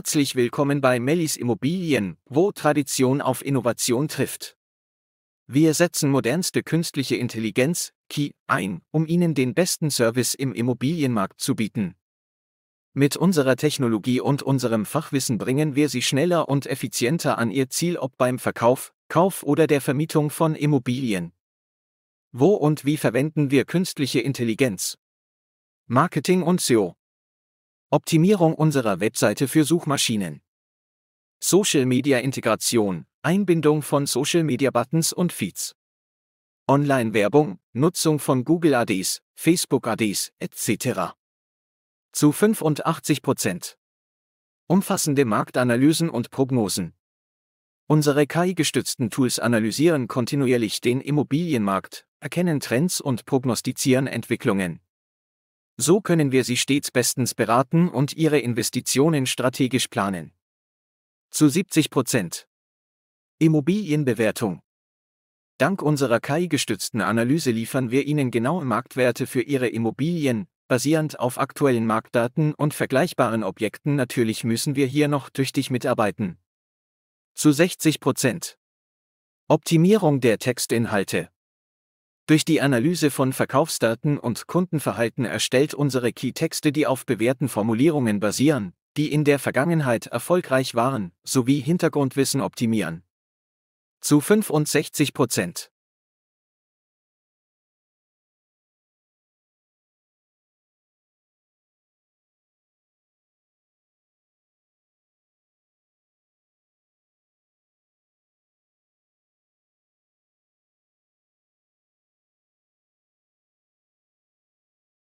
Herzlich willkommen bei Mellis Immobilien, wo Tradition auf Innovation trifft. Wir setzen modernste künstliche Intelligenz, KI, ein, um Ihnen den besten Service im Immobilienmarkt zu bieten. Mit unserer Technologie und unserem Fachwissen bringen wir Sie schneller und effizienter an Ihr Ziel, ob beim Verkauf, Kauf oder der Vermietung von Immobilien. Wo und wie verwenden wir künstliche Intelligenz? Marketing und SEO. Optimierung unserer Webseite für Suchmaschinen. Social Media Integration, Einbindung von Social Media Buttons und Feeds. Online-Werbung, Nutzung von Google ADs, Facebook ADs, etc. Zu 85 Prozent. Umfassende Marktanalysen und Prognosen. Unsere KI-gestützten Tools analysieren kontinuierlich den Immobilienmarkt, erkennen Trends und prognostizieren Entwicklungen, so können wir Sie stets bestens beraten und Ihre Investitionen strategisch planen. Zu 70 Prozent. Immobilienbewertung. Dank unserer KI-gestützten Analyse liefern wir Ihnen genaue Marktwerte für Ihre Immobilien, basierend auf aktuellen Marktdaten und vergleichbaren Objekten. Natürlich müssen wir hier noch tüchtig mitarbeiten. Zu 60 Prozent. Optimierung der Textinhalte. Durch die Analyse von Verkaufsdaten und Kundenverhalten erstellt unsere Key Texte, die auf bewährten Formulierungen basieren, die in der Vergangenheit erfolgreich waren, sowie Hintergrundwissen optimieren. Zu 65 Prozent.